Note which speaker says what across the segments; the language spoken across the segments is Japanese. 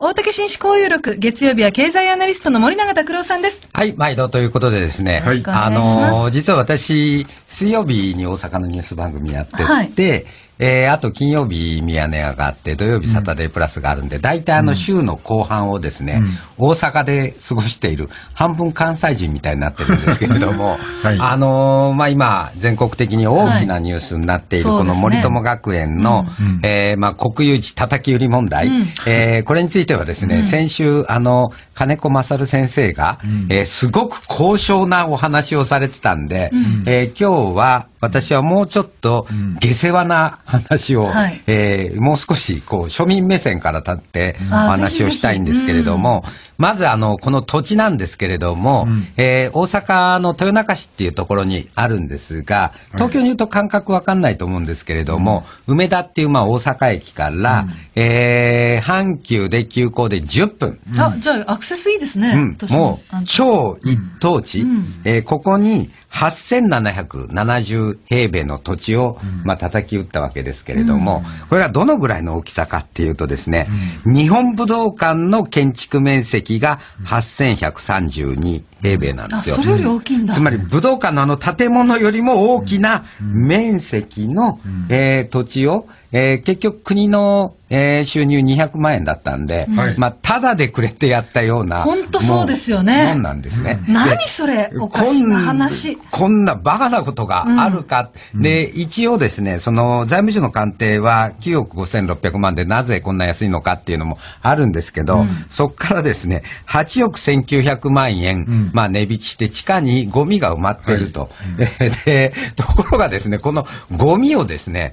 Speaker 1: 大竹紳士交友録、月曜日は経済アナリストの森永拓郎さんです。
Speaker 2: はい、毎度ということでですね、はい、あの、実は私、水曜日に大阪のニュース番組やってて、はいえー、あと金曜日ミヤネ屋があって、土曜日サタデープラスがあるんで、大体あの週の後半をですね、大阪で過ごしている、半分関西人みたいになってるんですけれども、あのまあ今、全国的に大きなニュースになっている、この森友学園の、えま国有地叩き売り問題、えこれについてはですね、先週、あの、金子勝先生が、えすごく高尚なお話をされてたんで、え今日は、私はもうちょっと下世話な話を、うんはい、えー、もう少しこう庶民目線から立ってお話をしたいんですけれども、うん、まずあのこの土地なんですけれども、うん、えー、大阪の豊中市っていうところにあるんですが東京に言うと感覚わかんないと思うんですけれども、梅田っていうまあ大阪駅から、うん、えー、阪急で急行で10分。あ
Speaker 1: じゃあアクセスいいですね。も
Speaker 2: う超一等地、えー、ここに8770平米の土地を、まあ、叩き打ったわけですけれども、これがどのぐらいの大きさかっていうとですね、日本武道館の建築面積が8132英米なんですよ。それより大きいんだ。つまり武道館のあの建物よりも大きな面積の、えー、土地を、えー、結局国の、えー、収入200万円だったんで、まあ、ただでくれてやったような。本当そうですよね。もんなんですね。うん、何それおかしな話こ。んなバカなことがあるか。うん、で、一応ですね、その財務省の官邸は9億5600万でなぜこんな安いのかっていうのもあるんですけど、うん、そこからですね、8億1900万円、まあ、値引きして地下にゴミが埋まってると、はい、でところがですねこのゴミをですね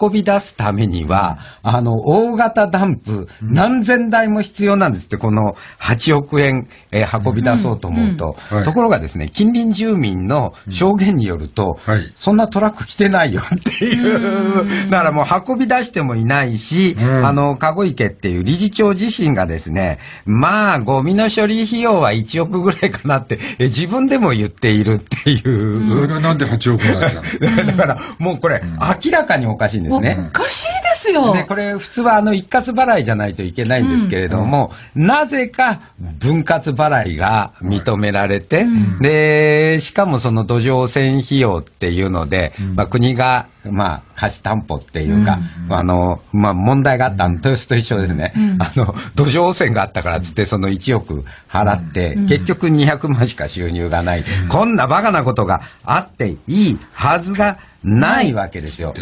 Speaker 2: 運び出すためには、うん、あの大型ダンプ何千台も必要なんですってこの8億円、えー、運び出そうと思うと、ところがですね近隣住民の証言によると、はい、そんなトラック来てないよっていうだからもう運び出してもいないし、うん、あの籠池っていう理事長自身がですねまあゴミの処理費用は1億ぐらいかななって、え自分でも言っているっていう。それがなんで8億になっちゃうだからもうこれ、明らかにおかしいんですね。おかしい
Speaker 1: ですよ。で、
Speaker 2: これ普通はあの一括払いじゃないといけないんですけれども、なぜか分割払いが認められて、で、しかもその土壌汚染費用っていうので、まあ、国がまあ、貸し担保っていうか、うん、あの、まあ、問題があった、うん、豊洲と一緒ですね、うん、あの、土壌汚染があったからっつって、その1億払って、結局200万しか収入がない、こんなバカなことがあっていいはずがないわけですよ。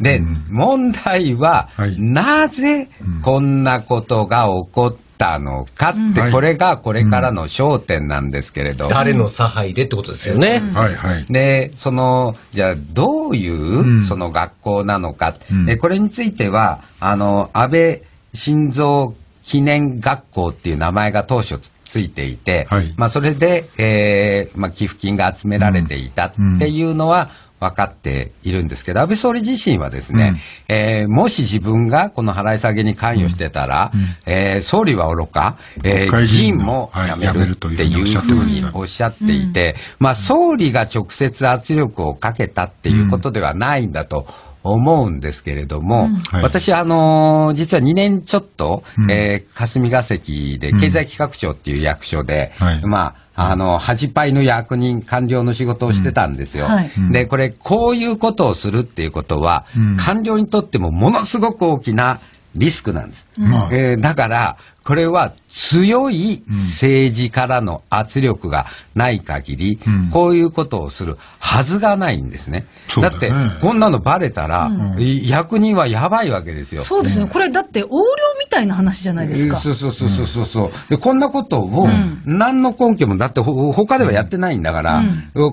Speaker 2: で問題は、はい、なぜこんなことが起こって、ったのかって、これがこれからの焦点なんですけれど、誰の差配でってことですよね。はいはい、でそのじゃあどういうその学校なのか、うこれについてはあの安倍晋三記念学校っていう名前が当初ついていて、まそれで、えま寄付金が集められていたっていうのは、分かっているんですけど、安倍総理自身はですね、うん、えー、もし自分がこの払い下げに関与してたら、うんえー、総理はおろか、えー、議員も辞めるっていうふうにおっしゃっていて、まあ、総理が直接圧力をかけたっていうことではないんだと思うんですけれども、うんはい、私、あのー、実は2年ちょっと、うん、えー、霞が関で経済企画庁っていう役所で、うんはい、まあ、あの、恥パイの役人、官僚の仕事をしてたんですよ。うんはい、で、これ、こういうことをするっていうことは、うん、官僚にとってもものすごく大きなリスクなんです。うん、えー、だから、これは強い政治からの圧力がない限り、こういうことをするはずがないんですね。だって、こんなのばれたら、役人はやばいわけですよ。そうですね。
Speaker 1: これだって横領みたいな話じゃないですか。そう
Speaker 2: そうそうそうそう。で、こんなことを、何の根拠も、だってほかではやってないんだから、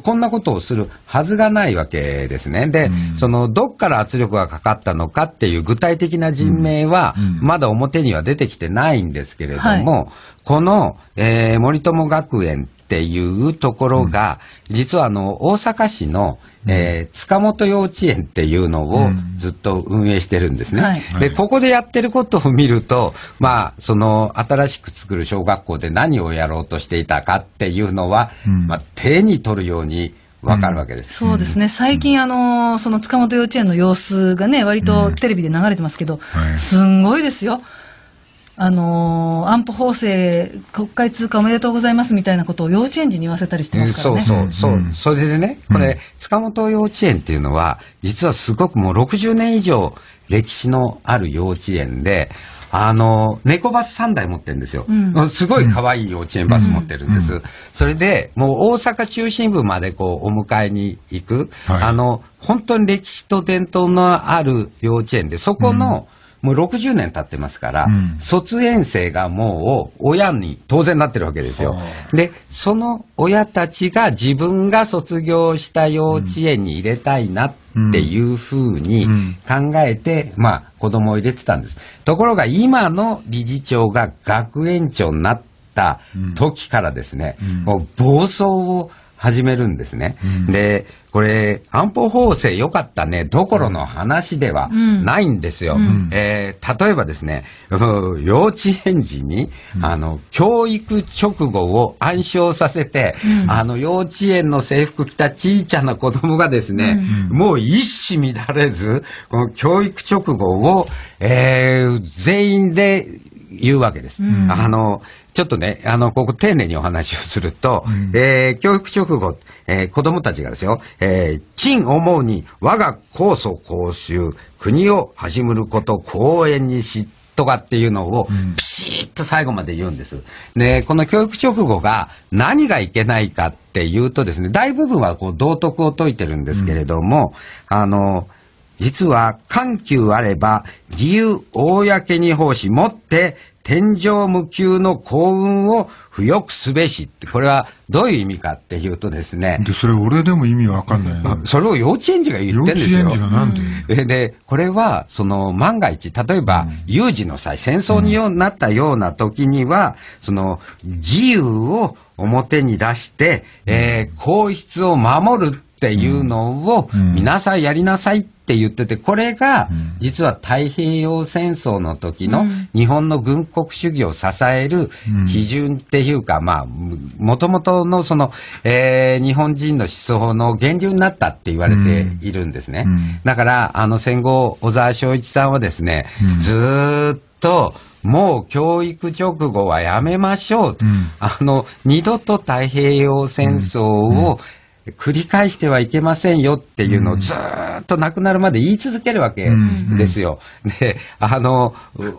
Speaker 2: こんなことをするはずがないわけですね。で、その、どっから圧力がかかったのかっていう具体的な人名は、まだ表には出てきてないんですですけれども、はい、この、えー、森友学園っていうところが、うん、実はあの、大阪市の、えー、塚本幼稚園っていうのをずっと運営してるんですね。うんはい、で、ここでやってることを見ると、まあ、その新しく作る小学校で何をやろうとしていたかっていうのは、うん、まあ、手に取るように、わかるわけです、うん、そ
Speaker 1: うですね、最近、あのその塚本幼稚園の様子がね、割とテレビで流れてますけど、すんごいですよ。あのー、安保法制、国会通過おめでとうございますみたいなことを幼稚園児に言わせたりしてますからね。そうそうそ
Speaker 2: う。それでね、これ、塚本幼稚園っていうのは、実はすごくもう60年以上歴史のある幼稚園で、あの、猫バス3台持ってるんですよ。うん、すごい可愛い幼稚園バス持ってるんです。うんうん、それで、もう大阪中心部までこう、お迎えに行く、はい、あの、本当に歴史と伝統のある幼稚園で、そこの、もう60年経ってますから、うん、卒園生がもう親に当然なってるわけですよ。で、その親たちが自分が卒業した幼稚園に入れたいなっていうふうに考えて、うん、まあ子供を入れてたんです。ところが今の理事長が学園長になった時からですね、もう暴走を始めるんですね。うん、で、これ、安保法制良かったね、どころの話ではないんですよ。うん、えー、例えばですね、幼稚園児に、あの、教育直後を暗唱させて、あの、幼稚園の制服着たちいちゃな子供がですね、もう一糸乱れず、この教育直後を、えー、全員で言うわけです。うん、あの、ちょっとね、あの、ここ丁寧にお話をすると、うん、えー、教育直後、えー、子供たちがですよ、えー、陳思うに我が高祖公衆、国を始むること公園にし、とかっていうのをピシッと最後まで言うんです。で、この教育直後が何がいけないかっていうとですね、大部分はこう道徳を説いてるんですけれども、うん、あの、実は緩急あれば、義勇公に奉仕持って、天上無休の幸運を不欲すべしって、これはどういう意味かっていうとですね。で、それ俺でも意味わかんない、ねまそれを幼稚園児が言ってるんですよ。幼稚園児がなんで、うん、で、これは、その、万が一、例えば、有事の際、戦争になったような時には、その、義勇を表に出して、うん、えー、皇室を守るっていうのを、皆さんやりなさいってって言ってて、これが実は太平洋戦争の時の日本の軍国主義を支える基準っていうか、まあ、もともとのその、えー、日本人の思想の源流になったって言われているんですね。だから、あの戦後、小沢昭一さんはですね、ずっと、もう教育直後はやめましょうと、うん、あの、二度と太平洋戦争を、うん、繰り返してはいけませんよっていうのをずっとなくなるまで言い続けるわけですよ。で、あの、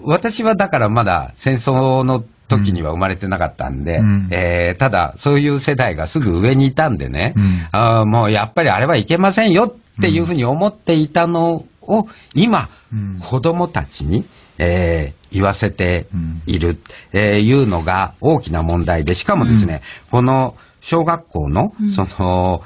Speaker 2: 私はだからまだ戦争の時には生まれてなかったんで、うん、えー、ただ、そういう世代がすぐ上にいたんでね、うん、あもうやっぱりあれはいけませんよっていうふうに思っていたのを、今、うん、子供たちに、えー、言わせている、うん、えー、いうのが大きな問題で、しかもですね、この小学校の、その、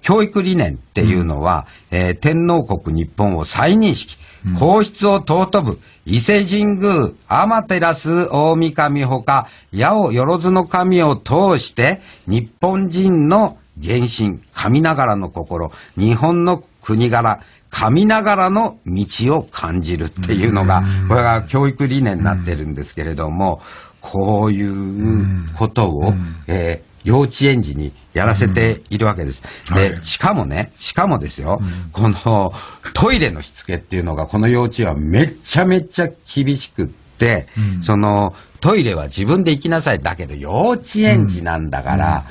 Speaker 2: 教育理念っていうのは、うん、えー、天皇国日本を再認識、皇室を尊ぶ、伊勢神宮、天照大神ほか、八ろ万の神を通して、日本人の原神、神ながらの心、日本の国柄、神ながらの道を感じるっていうのが、これが教育理念になってるんですけれども、こういうことを、えー幼稚園児にやらせているわけです。うん、で、しかもね、しかもですよ、うん、このトイレのしつけっていうのが、この幼稚園はめちゃめちゃ厳しくって、うん、その、トイレは自分で行きなさい。だけど、幼稚園児なんだから、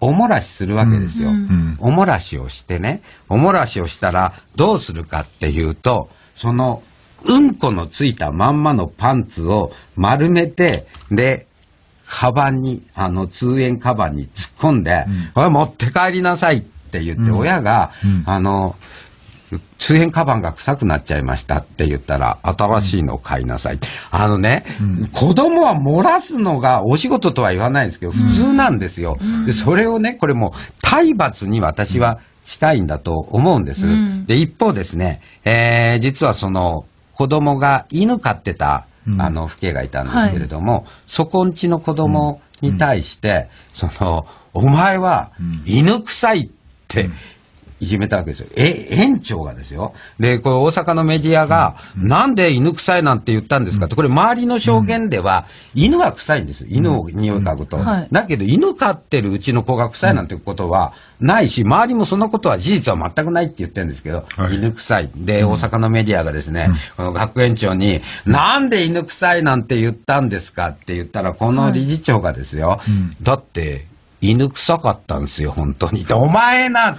Speaker 2: おもらしするわけですよ、おもらしをしてね、おもらしをしたらどうするかっていうと、そのうんこのついたまんまのパンツを丸めて、で、カバンに、あの、通園カバンに突っ込んで、これ持って帰りなさいって言って、親が、あの、通園カバンが臭くなっちゃいましたって言ったら、新しいのを買いなさいって。あのね、うん、子供は漏らすのがお仕事とは言わないんですけど、普通なんですよ。うん、でそれをね、これも体罰に私は近いんだと思うんです。うん、で、一方ですね、えー、実はその、子供が犬飼ってたあの、父兄がいたんですけれども、そこんちの子供に対して、その、お前は犬臭いっていじめたわけですよ。え、園長がですよ。で、これ大阪のメディアが、うん、なんで犬臭いなんて言ったんですかって、これ周りの証言では、うん、犬は臭いんです。犬を匂い嗅ぐと、うんはい。だけど、犬飼ってるうちの子が臭いなんてことはないし、周りもそのことは事実は全くないって言ってるんですけど、はい、犬臭い。で、大阪のメディアがですね、この学園長に、なんで犬臭いなんて言ったんですかって言ったら、この理事長がですよ、だって、犬臭かったんですよ、本当に。お前な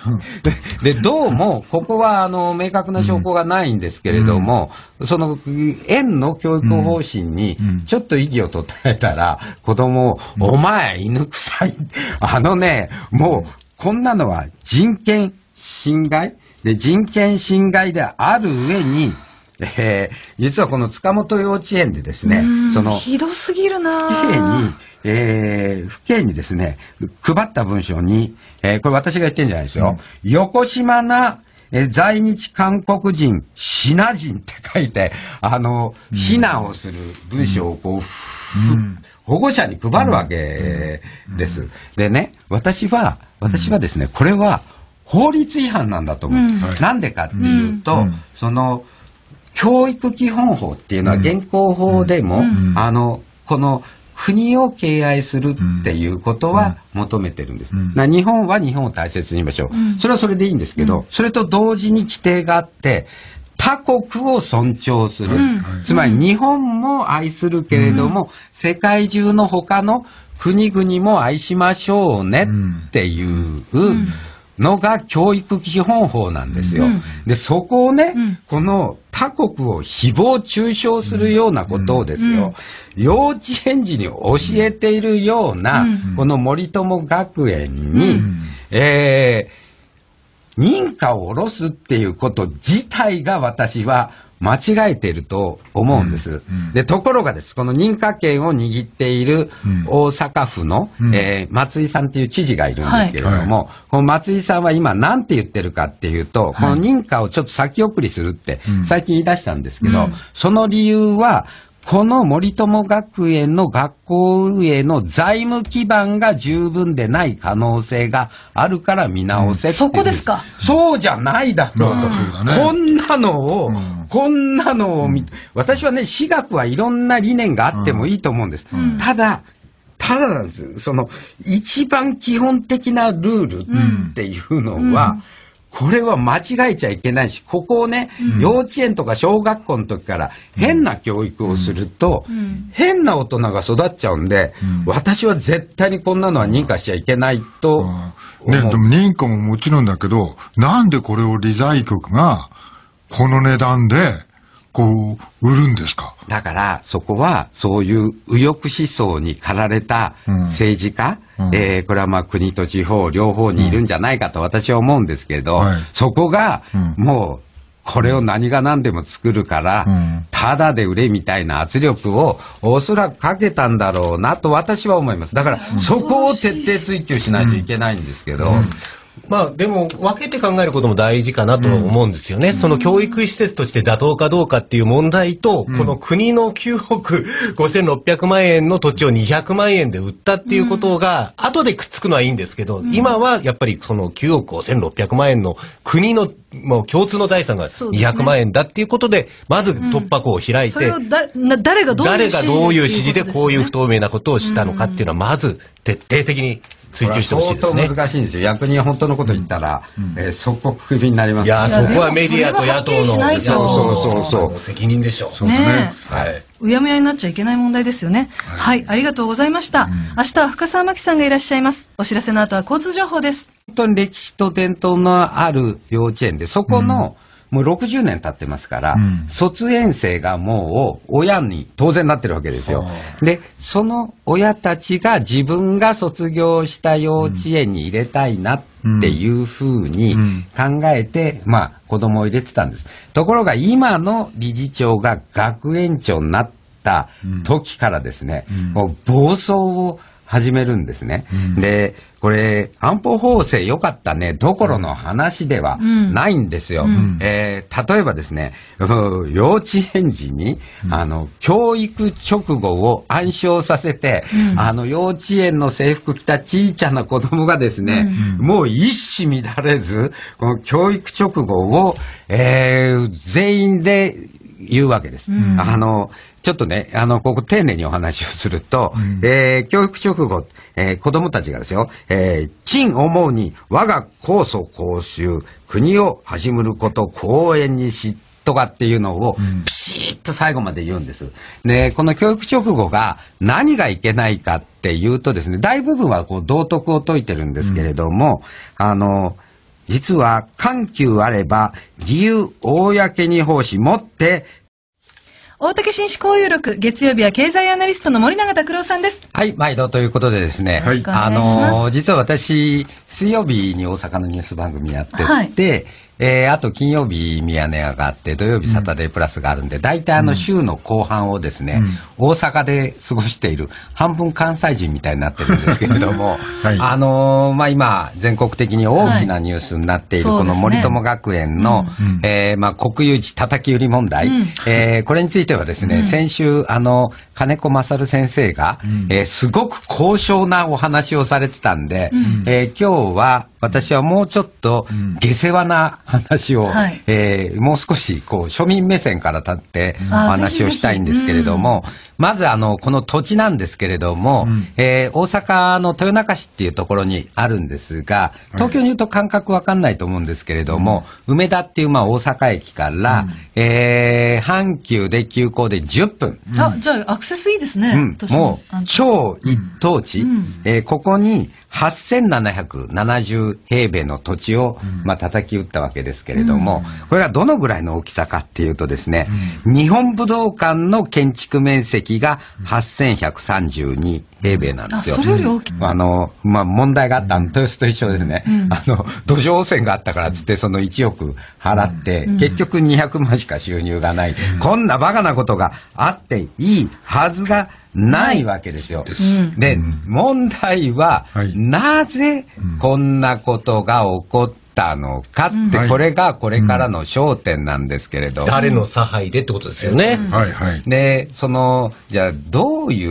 Speaker 2: で、どうも、ここは、あの、明確な証拠がないんですけれども、うん、その、園の教育方針に、ちょっと異議を唱えたら、子供を、お前、犬臭い。あのね、もう、こんなのは人権侵害で、人権侵害である上に、えー、実はこの塚本幼稚園でですね、その、ひ
Speaker 1: どすぎるな父に、
Speaker 2: えー、父兄にですね、配った文章に、えー、これ私が言ってるんじゃないですよ。うん、横島な、えー、在日韓国人、シナ人って書いて、あの、非難をする文章をこう、うん、保護者に配るわけです。でね、私は、私はですね、これは法律違反なんだと思うんです。うん、なんでかっていうと、その、教育基本法っていうのは現行法でも、あのこの国を敬愛するっていうことは求めてるんです。な日本は日本を大切にしましょう。それはそれでいいんですけど、それと同時に規定があって、他国を尊重する。つまり日本も愛するけれども、世界中の他の国々も愛しましょうねっていうのが教育基本法なんですよ。で、そこをね、この他国を誹謗中傷するようなことをですよ、幼稚園児に教えているような、この森友学園に、えー、認可を下ろすっていうこと自体が私は間違えてると思うんです。で、ところがです、この認可権を握っている大阪府の、えー、松井さんという知事がいるんですけれども、はい、この松井さんは今何て言ってるかっていうと、この認可をちょっと先送りするって最近言い出したんですけど、その理由は、この森友学園の学校運営の財務基盤が十分でない可能性があるから見直せうん、そこですかそうじゃないだろうと、うん、こんなのをこんなのを見、私はね、私学はいろんな理念があってもいいと思うんです。ただ、ただなんです。その、一番基本的なルールっていうのは、これは間違えちゃいけないし、ここをね、幼稚園とか小学校の時から変な教育をすると、変な大人が育っちゃうんで、私は絶対にこんなのは認可しちゃいけないと、ね、でも認可ももちろんだけど、なんでこれを理財局が、この値段で、こう、売るんですかだから、そこは、そういう右翼思想に駆られた政治家、うんうん、えー、これはまあ国と地方両方にいるんじゃないかと私は思うんですけど、うんはい、そこが、もう、これを何が何でも作るから、ただで売れみたいな圧力をおそらくかけたんだろうなと私は思います。だから、そこを徹底追求しないといけないんですけど、うんうんまあでも分けて考えることも大事かなと思うんですよね。うん、その教育施設として妥当かどうかっていう問題と、うん、この国の9億5600 万円の土地を200万円で売ったっていうことが、うん、後でくっつくのはいいんですけど、今はやっぱりその9億5600万円の国のもう共通の財産が200万円だっていうことで、まず突破口を開いて、
Speaker 1: 誰がどういう指示でこ
Speaker 2: ういう不透明なことをしたのかっていうのは、まず徹底的に追求してほしいですね。難しいんですよ。役人本当のこと言ったら、うん、えー、即刻クビになります、ね、いや、そこはメディアと野党の、そうそうそうそう。責任でしょう。そうね。ねはい。
Speaker 1: うやむやになっちゃいけない問題ですよね。はい、はい、ありがとうございました。うん、明日は深澤真紀さんがいらっしゃいます。お知らせの後は交通情報です。
Speaker 2: 本当に歴史と伝統のある幼稚園で、そこの、うんもう60年経ってますから、うん、卒園生がもう親に当然なってるわけですよ。で、その親たちが自分が卒業した幼稚園に入れたいなっていうふうに考えて、うん、まあ子供を入れてたんです。ところが今の理事長が学園長になった時からですね、うん、もう暴走を始めるんですね。うん、で、これ、安保法制良かったね、どころの話ではないんですよ。うんうん、えー、例えばですね、幼稚園児に、あの、教育直後を暗唱させて、あの、幼稚園の制服着たちいちゃな子供がですね、もう一糸乱れず、この教育直後を、えー、全員で言うわけです。あの、ちょっとね、あの、ここ丁寧にお話をすると、うん、えー、教育直後、えー、子供たちがですよ、えー、陳思うに我が高祖公衆、国を始むること公園にし、とかっていうのを、ピシッと最後まで言うんです。で、この教育直後が何がいけないかっていうとですね、大部分はこう道徳を説いてるんですけれども、うん、あの、実は、緩急あれば、義勇公に奉仕、もって、
Speaker 1: 大竹紳士交友録、月曜日は経済アナリストの森永拓郎さんです。
Speaker 2: はい、毎度ということでですね、はい、あの、実は私、水曜日に大阪のニュース番組やってて、はいえー、あと金曜日、ミヤネ屋があって、土曜日、サタデープラスがあるんで、大、体、あの週の後半をですね、大阪で過ごしている、半分関西人みたいになってるんですけれども、はい、あのまあ、今、全国的に大きなニュースになっている、この森友学園の、えまあ、国有地叩き売り問題、えこれについてはですね、先週、あの、金子勝先生が、えすごく高尚なお話をされてたんで、え今日は、私はもうちょっと下世話な話を、はい、えー、もう少しこう庶民目線から立ってお話をしたいんですけれども、まずあのこの土地なんですけれども、うん、えー、大阪の豊中市っていうところにあるんですが東京にいうと感覚わかんないと思うんですけれども、うん、梅田っていうまあ大阪駅から、うん、えー、阪急で急行で10分、うん、あ
Speaker 1: じゃあアクセスいいですね、うん、も
Speaker 2: う超一等地、うん、えー、ここに8770平米の土地を、まあ叩き打ったわけけですけれども、うん、これがどのぐらいの大きさかっていうとですね、うん、日本武道館の建築面積が8132、英米なんですよ。あの、まあ、問題があった、豊洲と一緒ですね。あの、土壌汚染があったからっつって、その1億払って、結局200万しか収入がない。こんなバカなことがあっていいはずがないわけですよ。で、問題は、なぜこんなことが起こって、たのかって、これがこれからの焦点なんですけれど、誰の差配でってことですよね。はいはい、でそのじゃあどうい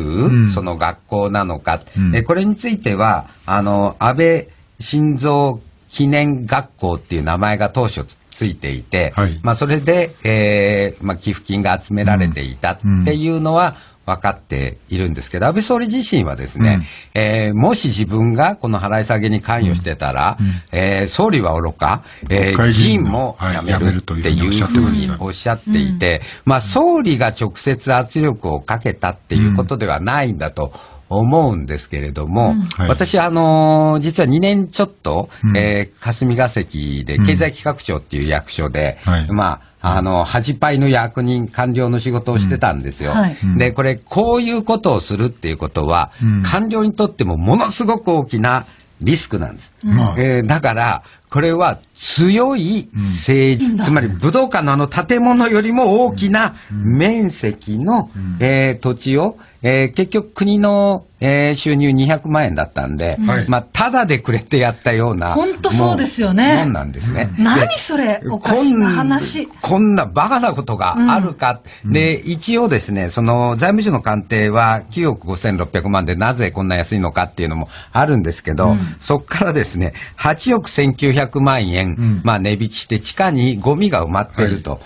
Speaker 2: う、その学校行なのか、うん、えこれについてはあの安倍晋三記念学校っていう名前が当初ついていて、はい、まあ、それで、えーまあ、寄付金が集められていたっていうのは、分かっているんですけど、安倍総理自身はですね、うん、えー、もし自分がこの払い下げに関与してたら、うんえー、総理はおろか、えー、議員も辞めるっていうふうにおっしゃっていて、まあ、総理が直接圧力をかけたっていうことではないんだと思うんですけれども、うん私、あのー、実は2年ちょっと、うん、えー、霞が関で経済企画庁っていう役所で、うんはい、まあ、あの、恥パイの役人、官僚の仕事をしてたんですよ。うんはい、で、これ、こういうことをするっていうことは、官僚にとってもものすごく大きなリスクなんです。えー、だから、これは強い政治、うん、つまり武道館のあの建物よりも大きな面積の、うん、えー、土地を、えー、結局国の、えー、収入200万円だったんで、うん、まあ、ただでくれてやったような。本当そうですよね。もんなんですね。何それおかしな話こ。んなバカなことがあるか。で、一応ですね、その財務省の官邸は9億5600万でなぜこんな安いのかっていうのもあるんですけど、そこからですね、8億1900 400万円、うん、まあ値引きして地下にゴミが埋まってると。は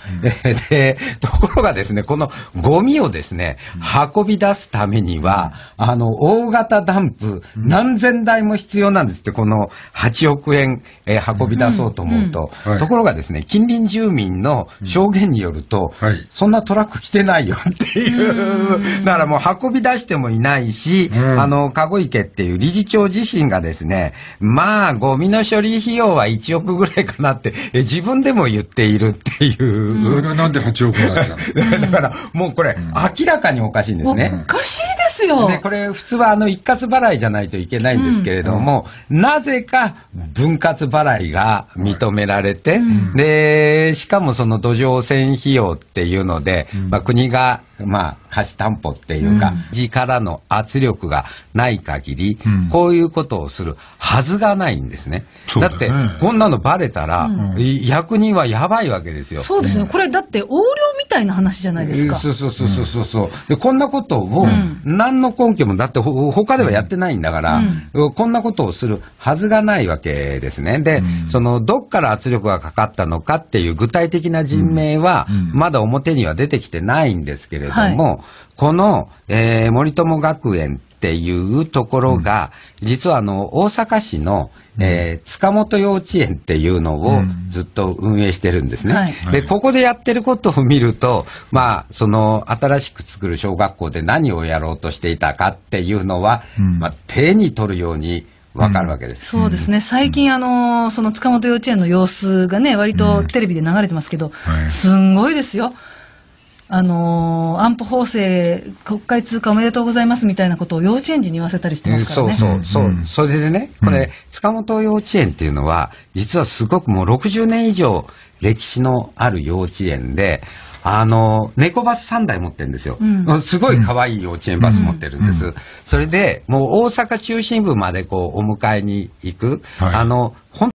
Speaker 2: い、で、ところがですね、このゴミをですね、運び出すためには、あの、大型ダンプ何千台も必要なんですって、この8億円、えー、運び出そうと思うと。ところがですね、近隣住民の証言によると、はい、そんなトラック来てないよっていう、だからもう運び出してもいないし、あの、籠池っていう理事長自身がですね、まあ、ゴミの処理費用は1億ぐらいかなって、え自分でも言っているっていう。うん、なんで8億になっちゃうだから、もうこれ、明らかにおかしいんですね。
Speaker 1: おかしいです
Speaker 2: よ。で、これ、普通はあの一括払いじゃないといけないんですけれども、なぜか分割払いが認められて、で、しかもその土壌汚染費用っていうので、まあ、国がまあ、貸し担保っていうか、力の圧力がない限り、こういうことをするはずがないんですね。だって、こんなのバレたら、役人はやばいわけですよ。そうですね。
Speaker 1: これだって横領みたいな話じゃないですか。そう
Speaker 2: そうそうそうそう。で、こんなことを、何の根拠も、だってほ、他ではやってないんだから、こんなことをするはずがないわけですね。で、その、どっから圧力がかかったのかっていう具体的な人名は、まだ表には出てきてないんですけれどれども、はい、この、えー、森友学園っていうところが、うん、実はあの、大阪市の、えー、塚本幼稚園っていうのをずっと運営してるんですね。うん、で、ここでやってることを見ると、まあ、その、新しく作る小学校で何をやろうとしていたかっていうのは、うん、まあ、手に取るように、わかるわけです、うん、そう
Speaker 1: ですね、最近、あのその塚本幼稚園の様子がね、割とテレビで流れてますけど、すんごいですよ。あのー、安保法制、国会通過おめでとうございますみたいなことを幼稚園児に言わせたりしてますからね。うそうそう、うん、
Speaker 2: そう。それでね、これ、うん、塚本幼稚園っていうのは、実はすごくもう60年以上歴史のある幼稚園で、あの、猫バス3台持ってるんですよ。うん、すごい可愛い幼稚園バス持ってるんで
Speaker 1: す。それで、もう大阪中心部までこう、お迎えに行く、はい、あの、